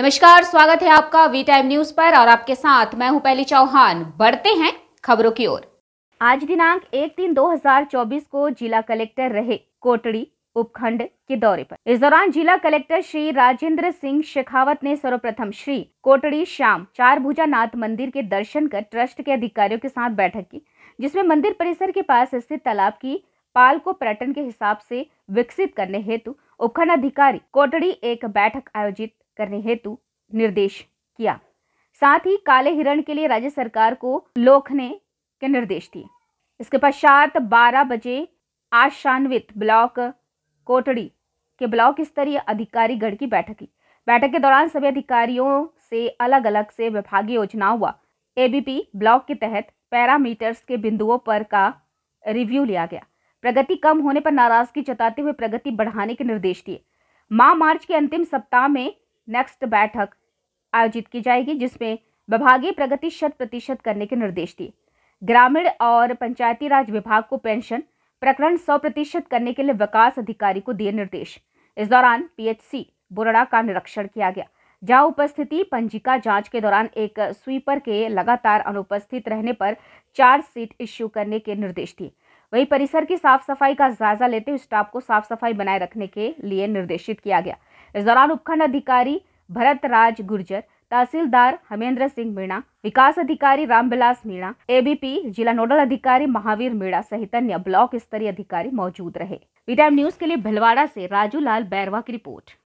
नमस्कार स्वागत है आपका वी टाइम न्यूज पर और आपके साथ मैं हूं पहली चौहान बढ़ते हैं खबरों की ओर आज दिनांक एक तीन 2024 को जिला कलेक्टर रहे कोटड़ी उपखंड के दौरे पर इस दौरान जिला कलेक्टर श्री राजेंद्र सिंह शेखावत ने सर्वप्रथम श्री कोटड़ी शाम चार भुजा नाथ मंदिर के दर्शन कर ट्रस्ट के अधिकारियों के साथ बैठक की जिसमें मंदिर परिसर के पास स्थित तालाब की पाल को पर्यटन के हिसाब से विकसित करने हेतु उपखंडाधिकारी कोटड़ी एक बैठक आयोजित करने हेतु निर्देश किया साथ ही काले हिरण के लिए राज्य सरकार को लोखने के निर्देश दिए इसके पश्चात 12 बजे आशान्वित ब्लॉक कोटड़ी के ब्लॉक स्तरीय अधिकारी गढ़ की बैठक की बैठक के दौरान सभी अधिकारियों से अलग अलग से विभागीय योजनाओं हुआ एबीपी ब्लॉक के तहत पैरामीटर्स के बिंदुओं पर का रिव्यू लिया गया प्रगति कम होने पर नाराजगी जताते हुए प्रगति बढ़ाने के निर्देश दिए माह मार्च के अंतिम सप्ताह में नेक्स्ट बैठक आयोजित की जाएगी जिसमें विभागीय प्रगति शत प्रतिशत करने के निर्देश दिए ग्रामीण और पंचायती राज विभाग को पेंशन प्रकरण सौ प्रतिशत करने के लिए विकास अधिकारी को दिए निर्देश इस दौरान पीएचसी बुरड़ा का निरीक्षण किया गया जहां उपस्थिति पंजिका जांच के दौरान एक स्वीपर के लगातार अनुपस्थित रहने पर चार्ज सीट इश्यू करने के निर्देश दिए वहीं परिसर की साफ सफाई का जायजा लेते हुए स्टाफ को साफ सफाई बनाए रखने के लिए निर्देशित किया गया इस दौरान उपखंड अधिकारी भरत राज गुर्जर तहसीलदार हमेंद्र सिंह मीणा विकास अधिकारी रामविलास मीणा एबीपी जिला नोडल अधिकारी महावीर मीणा सहित अन्य ब्लॉक स्तरीय अधिकारी मौजूद रहे वी न्यूज के लिए भिलवाड़ा से राजू लाल बैरवा की रिपोर्ट